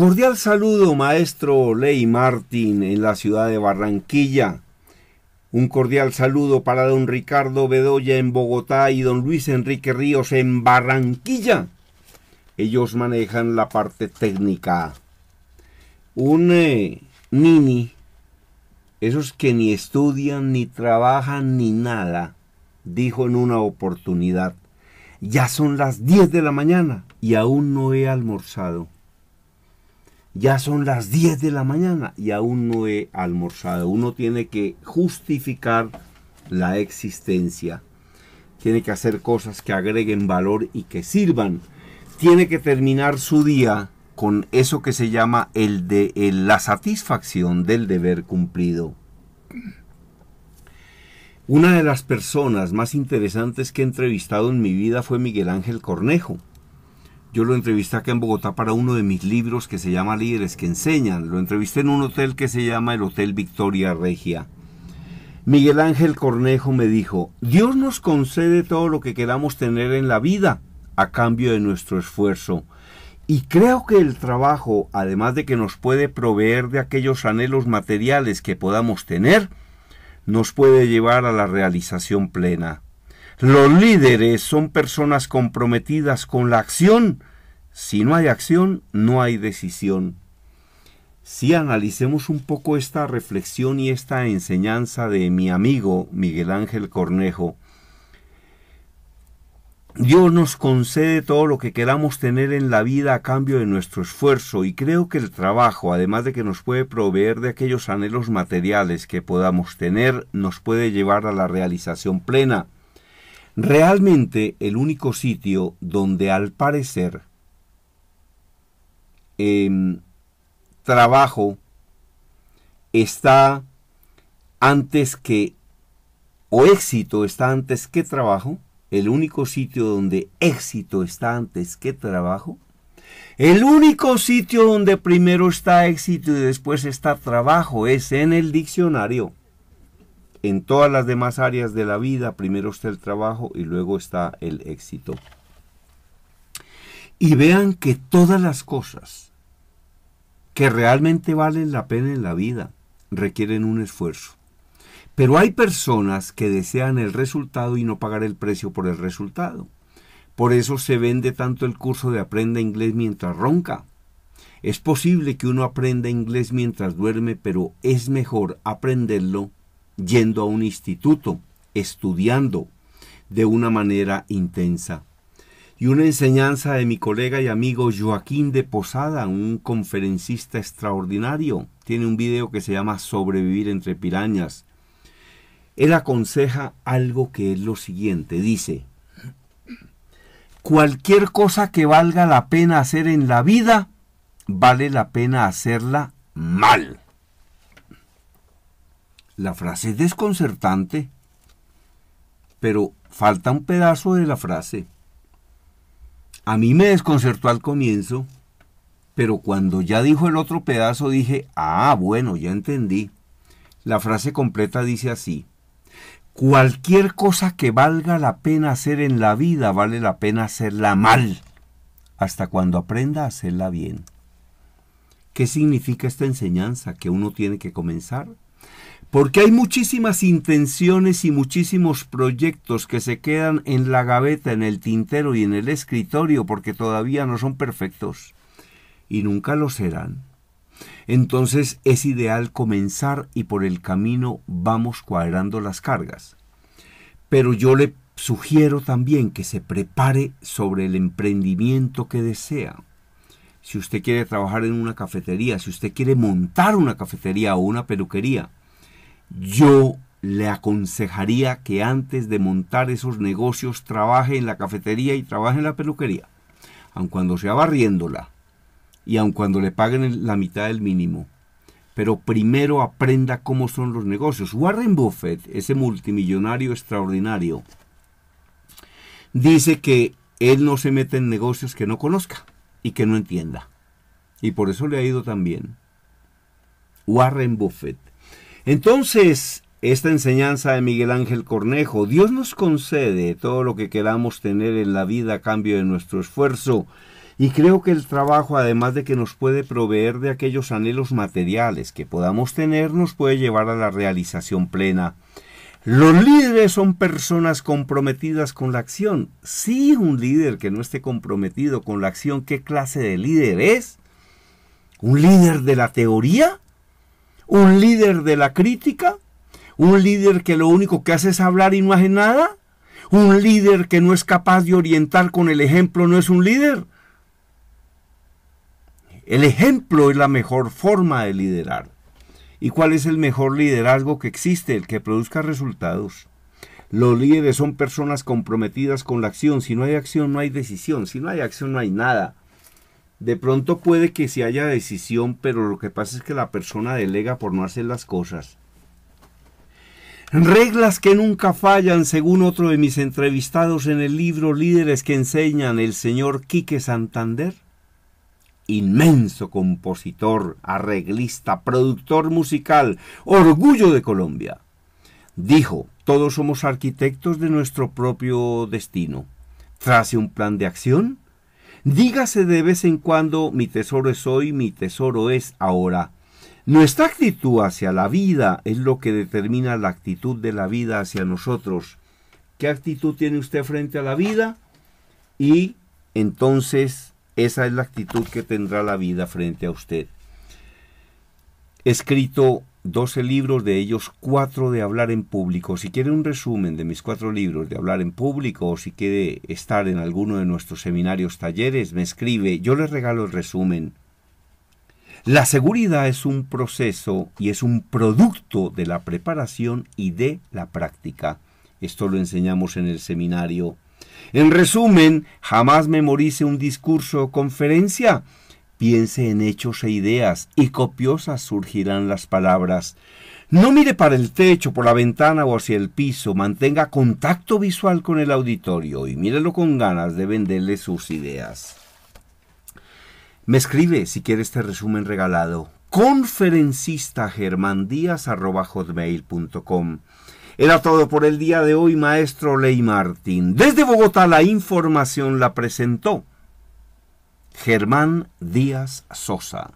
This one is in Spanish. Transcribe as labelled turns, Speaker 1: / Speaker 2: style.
Speaker 1: Cordial saludo, maestro Ley Martín, en la ciudad de Barranquilla. Un cordial saludo para don Ricardo Bedoya en Bogotá y don Luis Enrique Ríos en Barranquilla. Ellos manejan la parte técnica. Un eh, nini, esos que ni estudian, ni trabajan, ni nada, dijo en una oportunidad. Ya son las 10 de la mañana y aún no he almorzado ya son las 10 de la mañana y aún no he almorzado. Uno tiene que justificar la existencia. Tiene que hacer cosas que agreguen valor y que sirvan. Tiene que terminar su día con eso que se llama el de la satisfacción del deber cumplido. Una de las personas más interesantes que he entrevistado en mi vida fue Miguel Ángel Cornejo. Yo lo entrevisté acá en Bogotá para uno de mis libros que se llama Líderes que Enseñan. Lo entrevisté en un hotel que se llama el Hotel Victoria Regia. Miguel Ángel Cornejo me dijo, Dios nos concede todo lo que queramos tener en la vida a cambio de nuestro esfuerzo. Y creo que el trabajo, además de que nos puede proveer de aquellos anhelos materiales que podamos tener, nos puede llevar a la realización plena. Los líderes son personas comprometidas con la acción si no hay acción, no hay decisión. Si analicemos un poco esta reflexión y esta enseñanza de mi amigo Miguel Ángel Cornejo, Dios nos concede todo lo que queramos tener en la vida a cambio de nuestro esfuerzo y creo que el trabajo, además de que nos puede proveer de aquellos anhelos materiales que podamos tener, nos puede llevar a la realización plena. Realmente el único sitio donde al parecer Em, trabajo está antes que, o éxito está antes que trabajo, el único sitio donde éxito está antes que trabajo, el único sitio donde primero está éxito y después está trabajo es en el diccionario. En todas las demás áreas de la vida, primero está el trabajo y luego está el éxito. Y vean que todas las cosas que realmente valen la pena en la vida, requieren un esfuerzo. Pero hay personas que desean el resultado y no pagar el precio por el resultado. Por eso se vende tanto el curso de Aprenda Inglés mientras ronca. Es posible que uno aprenda inglés mientras duerme, pero es mejor aprenderlo yendo a un instituto, estudiando de una manera intensa y una enseñanza de mi colega y amigo Joaquín de Posada, un conferencista extraordinario. Tiene un video que se llama Sobrevivir entre pirañas. Él aconseja algo que es lo siguiente, dice, cualquier cosa que valga la pena hacer en la vida, vale la pena hacerla mal. La frase es desconcertante, pero falta un pedazo de la frase. A mí me desconcertó al comienzo, pero cuando ya dijo el otro pedazo dije, ah, bueno, ya entendí. La frase completa dice así, cualquier cosa que valga la pena hacer en la vida, vale la pena hacerla mal, hasta cuando aprenda a hacerla bien. ¿Qué significa esta enseñanza que uno tiene que comenzar? Porque hay muchísimas intenciones y muchísimos proyectos que se quedan en la gaveta, en el tintero y en el escritorio porque todavía no son perfectos y nunca lo serán. Entonces es ideal comenzar y por el camino vamos cuadrando las cargas. Pero yo le sugiero también que se prepare sobre el emprendimiento que desea. Si usted quiere trabajar en una cafetería, si usted quiere montar una cafetería o una peluquería, yo le aconsejaría que antes de montar esos negocios trabaje en la cafetería y trabaje en la peluquería, aun cuando sea barriéndola y aun cuando le paguen la mitad del mínimo. Pero primero aprenda cómo son los negocios. Warren Buffett, ese multimillonario extraordinario, dice que él no se mete en negocios que no conozca y que no entienda. Y por eso le ha ido tan bien. Warren Buffett. Entonces, esta enseñanza de Miguel Ángel Cornejo, Dios nos concede todo lo que queramos tener en la vida a cambio de nuestro esfuerzo. Y creo que el trabajo, además de que nos puede proveer de aquellos anhelos materiales que podamos tener, nos puede llevar a la realización plena. Los líderes son personas comprometidas con la acción. Si un líder que no esté comprometido con la acción, ¿qué clase de líder es? ¿Un líder de la teoría? un líder de la crítica, un líder que lo único que hace es hablar y no hace nada, un líder que no es capaz de orientar con el ejemplo no es un líder. El ejemplo es la mejor forma de liderar. ¿Y cuál es el mejor liderazgo que existe? El que produzca resultados. Los líderes son personas comprometidas con la acción. Si no hay acción, no hay decisión. Si no hay acción, no hay nada. De pronto puede que se haya decisión, pero lo que pasa es que la persona delega por no hacer las cosas. Reglas que nunca fallan, según otro de mis entrevistados en el libro Líderes que enseñan, el señor Quique Santander. Inmenso compositor, arreglista, productor musical, orgullo de Colombia. Dijo, todos somos arquitectos de nuestro propio destino. Trace un plan de acción Dígase de vez en cuando, mi tesoro es hoy, mi tesoro es ahora. Nuestra actitud hacia la vida es lo que determina la actitud de la vida hacia nosotros. ¿Qué actitud tiene usted frente a la vida? Y entonces esa es la actitud que tendrá la vida frente a usted. Escrito 12 libros, de ellos 4 de hablar en público. Si quiere un resumen de mis 4 libros de hablar en público o si quiere estar en alguno de nuestros seminarios, talleres, me escribe, yo le regalo el resumen. La seguridad es un proceso y es un producto de la preparación y de la práctica. Esto lo enseñamos en el seminario. En resumen, jamás memorice un discurso o conferencia Piense en hechos e ideas, y copiosas surgirán las palabras. No mire para el techo, por la ventana o hacia el piso, mantenga contacto visual con el auditorio y mírelo con ganas de venderle sus ideas. Me escribe si quiere este resumen regalado. Conferencista hotmail.com Era todo por el día de hoy, maestro Ley Martín. Desde Bogotá la información la presentó Germán Díaz Sosa.